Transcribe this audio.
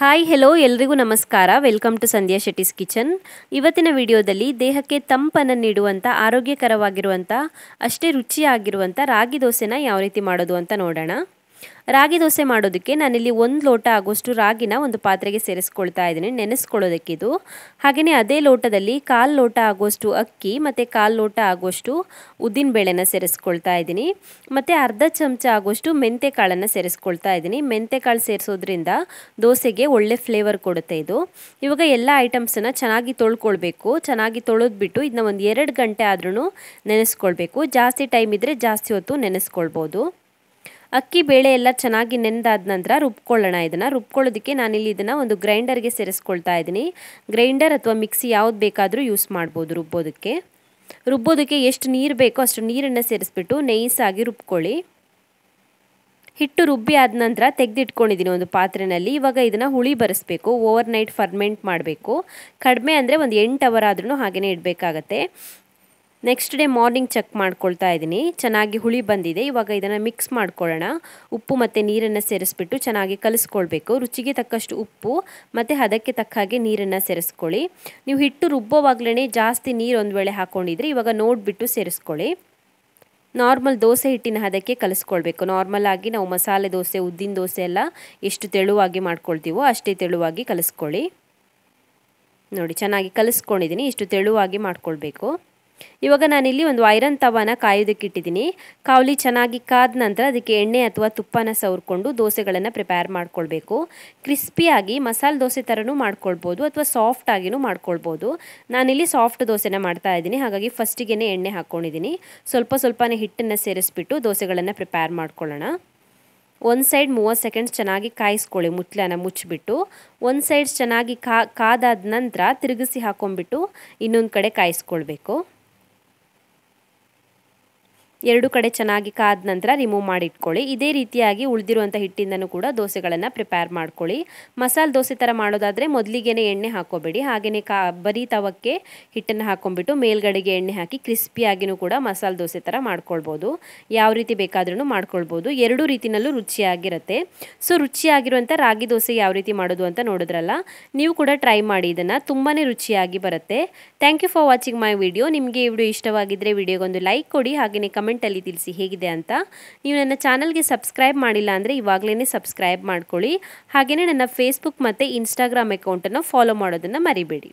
hi hello ಎಲ್ರಿಗೂ ನಮಸ್ಕಾರ welcome to Sandhya Shetty's kitchen ಇವತ್ತಿನ ವಿಡಿಯೋದಲ್ಲಿ ದೇಹಕ್ಕೆ ತಂಪನ್ನು ನೀಡುವಂಥ ಆರೋಗ್ಯಕರವಾಗಿರುವಂಥ ಅಷ್ಟೇ ರುಚಿಯಾಗಿರುವಂಥ ರಾಗಿ ದೋಸೆನ ಯಾವ ರೀತಿ ಮಾಡೋದು ಅಂತ ನೋಡೋಣ ರಾಗಿ ದೋಸೆ ಮಾಡೋದಕ್ಕೆ ನಾನಿಲ್ಲಿ ಒಂದು ಲೋಟ ಆಗೋಷ್ಟು ರಾಗಿನ ಒಂದು ಪಾತ್ರೆಗೆ ಸೇರಿಸ್ಕೊಳ್ತಾ ಇದ್ದೀನಿ ನೆನೆಸ್ಕೊಳ್ಳೋದಕ್ಕಿದು ಹಾಗೆಯೇ ಅದೇ ಲೋಟದಲ್ಲಿ ಕಾಲು ಲೋಟ ಆಗೋಷ್ಟು ಅಕ್ಕಿ ಮತ್ತು ಕಾಲು ಲೋಟ ಆಗೋಷ್ಟು ಉದ್ದಿನ ಬೇಳೆನ ಸೇರಿಸ್ಕೊಳ್ತಾ ಇದ್ದೀನಿ ಮತ್ತು ಅರ್ಧ ಚಮಚ ಆಗೋಷ್ಟು ಮೆಂತೆ ಕಾಳನ್ನು ಸೇರಿಸ್ಕೊಳ್ತಾ ಇದ್ದೀನಿ ಮೆಂತೆ ಕಾಳು ಸೇರಿಸೋದ್ರಿಂದ ದೋಸೆಗೆ ಒಳ್ಳೆ ಫ್ಲೇವರ್ ಕೊಡುತ್ತೆ ಇದು ಇವಾಗ ಎಲ್ಲ ಐಟಮ್ಸನ್ನು ಚೆನ್ನಾಗಿ ತೊಳ್ಕೊಳ್ಬೇಕು ಚೆನ್ನಾಗಿ ತೊಳೆದ್ಬಿಟ್ಟು ಇದನ್ನ ಒಂದು ಎರಡು ಗಂಟೆ ಆದ್ರೂ ನೆನೆಸ್ಕೊಳ್ಬೇಕು ಜಾಸ್ತಿ ಟೈಮ್ ಇದ್ದರೆ ಜಾಸ್ತಿ ಹೊತ್ತು ನೆನೆಸ್ಕೊಳ್ಬೋದು ಅಕ್ಕಿ ಬೇಳೆ ಎಲ್ಲ ಚೆನ್ನಾಗಿ ನೆಂದಾದ ನಂತರ ರುಬ್ಕೊಳ್ಳೋಣ ಇದನ್ನು ರುಬ್ಕೊಳ್ಳೋದಕ್ಕೆ ನಾನಿಲ್ಲಿ ಇದನ್ನು ಒಂದು ಗ್ರೈಂಡರ್ಗೆ ಸೇರಿಸ್ಕೊಳ್ತಾ ಇದ್ದೀನಿ ಗ್ರೈಂಡರ್ ಅಥವಾ ಮಿಕ್ಸಿ ಯಾವ್ದು ಬೇಕಾದರೂ ಯೂಸ್ ಮಾಡ್ಬೋದು ರುಬ್ಬೋದಕ್ಕೆ ರುಬ್ಬೋದಕ್ಕೆ ಎಷ್ಟು ನೀರು ಬೇಕೋ ಅಷ್ಟು ನೀರನ್ನು ಸೇರಿಸ್ಬಿಟ್ಟು ನೈಸಾಗಿ ರುಬ್ಕೊಳ್ಳಿ ಹಿಟ್ಟು ರುಬ್ಬಿ ಆದ ನಂತರ ತೆಗೆದಿಟ್ಕೊಂಡಿದ್ದೀನಿ ಒಂದು ಪಾತ್ರೆಯಲ್ಲಿ ಇವಾಗ ಇದನ್ನು ಹುಳಿ ಬರೆಸ್ಬೇಕು ಓವರ್ ನೈಟ್ ಫರ್ಮೆಂಟ್ ಮಾಡಬೇಕು ಕಡಿಮೆ ಅಂದರೆ ಒಂದು ಎಂಟು ಅವರ್ ಆದ್ರೂ ಹಾಗೆಯೇ ಇಡಬೇಕಾಗತ್ತೆ ನೆಕ್ಸ್ಟ್ ಡೇ ಮಾರ್ನಿಂಗ್ ಚೆಕ್ ಮಾಡ್ಕೊಳ್ತಾ ಇದ್ದೀನಿ ಚೆನ್ನಾಗಿ ಹುಳಿ ಬಂದಿದೆ ಇವಾಗ ಇದನ್ನು ಮಿಕ್ಸ್ ಮಾಡ್ಕೊಳ್ಳೋಣ ಉಪ್ಪು ಮತ್ತು ನೀರನ್ನು ಸೇರಿಸ್ಬಿಟ್ಟು ಚೆನ್ನಾಗಿ ಕಲಿಸ್ಕೊಳ್ಬೇಕು ರುಚಿಗೆ ತಕ್ಕಷ್ಟು ಉಪ್ಪು ಮತ್ತು ಹದಕ್ಕೆ ತಕ್ಕ ಹಾಗೆ ನೀರನ್ನು ಸೇರಿಸ್ಕೊಳ್ಳಿ ನೀವು ಹಿಟ್ಟು ರುಬ್ಬೋವಾಗಲೇ ಜಾಸ್ತಿ ನೀರು ಒಂದು ವೇಳೆ ಹಾಕ್ಕೊಂಡಿದ್ರೆ ಇವಾಗ ನೋಡಿಬಿಟ್ಟು ಸೇರಿಸ್ಕೊಳ್ಳಿ ನಾರ್ಮಲ್ ದೋಸೆ ಹಿಟ್ಟಿನ ಹದಕ್ಕೆ ಕಲಿಸ್ಕೊಳ್ಬೇಕು ನಾರ್ಮಲಾಗಿ ಆಗಿ ನಾವು ಮಸಾಲೆ ದೋಸೆ ಉದ್ದಿನ ದೋಸೆ ಎಲ್ಲ ಎಷ್ಟು ತೆಳುವಾಗಿ ಮಾಡ್ಕೊಳ್ತೀವೋ ಅಷ್ಟೇ ತೆಳುವಾಗಿ ಕಲಿಸ್ಕೊಳ್ಳಿ ನೋಡಿ ಚೆನ್ನಾಗಿ ಕಲಿಸ್ಕೊಂಡಿದ್ದೀನಿ ಇಷ್ಟು ತೆಳುವಾಗಿ ಮಾಡ್ಕೊಳ್ಬೇಕು ಇವಾಗ ನಾನಿಲ್ಲಿ ಒಂದು ಐರನ್ ತವಾನ ಕಾಯೋದಕ್ಕಿಟ್ಟಿದ್ದೀನಿ ಕಾವಲಿ ಚೆನ್ನಾಗಿ ಕಾದ ನಂತರ ಅದಕ್ಕೆ ಎಣ್ಣೆ ಅಥವಾ ತುಪ್ಪನ ಸವರ್ಕೊಂಡು ದೋಸೆಗಳನ್ನು ಪ್ರಿಪೇರ್ ಮಾಡ್ಕೊಳ್ಬೇಕು ಕ್ರಿಸ್ಪಿಯಾಗಿ ಮಸಾಲೆ ದೋಸೆ ಥರನೂ ಮಾಡ್ಕೊಳ್ಬೋದು ಅಥವಾ ಸಾಫ್ಟ್ ಆಗಿನೂ ಮಾಡ್ಕೊಳ್ಬೋದು ನಾನಿಲ್ಲಿ ಸಾಫ್ಟ್ ದೋಸೆನ ಮಾಡ್ತಾ ಇದ್ದೀನಿ ಹಾಗಾಗಿ ಫಸ್ಟಿಗೆ ಎಣ್ಣೆ ಹಾಕ್ಕೊಂಡಿದ್ದೀನಿ ಸ್ವಲ್ಪ ಸ್ವಲ್ಪನೇ ಹಿಟ್ಟನ್ನು ಸೇರಿಸ್ಬಿಟ್ಟು ದೋಸೆಗಳನ್ನು ಪ್ರಿಪೇರ್ ಮಾಡ್ಕೊಳ್ಳೋಣ ಒಂದು ಸೈಡ್ ಮೂವತ್ತು ಸೆಕೆಂಡ್ಸ್ ಚೆನ್ನಾಗಿ ಕಾಯಿಸ್ಕೊಳ್ಳಿ ಮುತ್ಲನ ಮುಚ್ಚಿಬಿಟ್ಟು ಒಂದು ಸೈಡ್ಸ್ ಚೆನ್ನಾಗಿ ಕಾದಾದ ನಂತರ ತಿರುಗಿಸಿ ಹಾಕೊಂಡ್ಬಿಟ್ಟು ಇನ್ನೊಂದು ಕಡೆ ಕಾಯಿಸ್ಕೊಳ್ಬೇಕು ಎರಡು ಕಡೆ ಚೆನ್ನಾಗಿ ಕಾದ ನಂತರ ರಿಮೂವ್ ಮಾಡಿಟ್ಕೊಳ್ಳಿ ಇದೇ ರೀತಿಯಾಗಿ ಉಳಿದಿರುವಂಥ ಹಿಟ್ಟಿಂದನು ಕೂಡ ದೋಸೆಗಳನ್ನು ಪ್ರಿಪೇರ್ ಮಾಡ್ಕೊಳ್ಳಿ ಮಸಾಲೆ ದೋಸೆ ಥರ ಮಾಡೋದಾದರೆ ಮೊದಲಿಗೆ ಎಣ್ಣೆ ಹಾಕೋಬೇಡಿ ಹಾಗೆಯೇ ಕಾ ಬರೀ ತವಕ್ಕೆ ಹಿಟ್ಟನ್ನು ಹಾಕೊಂಡ್ಬಿಟ್ಟು ಮೇಲ್ಗಡೆಗೆ ಎಣ್ಣೆ ಹಾಕಿ ಕ್ರಿಸ್ಪಿಯಾಗಿಯೂ ಕೂಡ ಮಸಾಲೆ ದೋಸೆ ಥರ ಮಾಡ್ಕೊಳ್ಬೋದು ಯಾವ ರೀತಿ ಬೇಕಾದ್ರೂ ಮಾಡ್ಕೊಳ್ಬೋದು ಎರಡೂ ರೀತಿಯಲ್ಲೂ ರುಚಿಯಾಗಿರುತ್ತೆ ಸೊ ರುಚಿಯಾಗಿರುವಂಥ ರಾಗಿ ದೋಸೆ ಯಾವ ರೀತಿ ಮಾಡೋದು ಅಂತ ನೋಡಿದ್ರಲ್ಲ ನೀವು ಕೂಡ ಟ್ರೈ ಮಾಡಿ ಇದನ್ನು ತುಂಬಾ ರುಚಿಯಾಗಿ ಬರುತ್ತೆ thank you for watching my video ನಿಮಗೆ ಈ ವಿಡಿಯೋ ಇಷ್ಟವಾಗಿದ್ದರೆ ವಿಡಿಯೋಗೊಂದು ಲೈಕ್ ಕೊಡಿ ಹಾಗೆಯೇ ಕಮೆಂಟ್ ಕಾಮೆಂಟಲ್ಲಿ ತಿಳಿಸಿ ಹೇಗಿದೆ ಅಂತ ನೀವು ನನ್ನ ಚಾನಲ್ಗೆ ಸಬ್ಸ್ಕ್ರೈಬ್ ಮಾಡಿಲ್ಲ ಅಂದರೆ ಇವಾಗಲೇ ಸಬ್ಸ್ಕ್ರೈಬ್ ಮಾಡ್ಕೊಳ್ಳಿ ಹಾಗೆಯೇ ನನ್ನ ಫೇಸ್ಬುಕ್ ಮತ್ತು ಇನ್ಸ್ಟಾಗ್ರಾಮ್ ಅಕೌಂಟನ್ನು ಫಾಲೋ ಮಾಡೋದನ್ನು ಮರಿಬೇಡಿ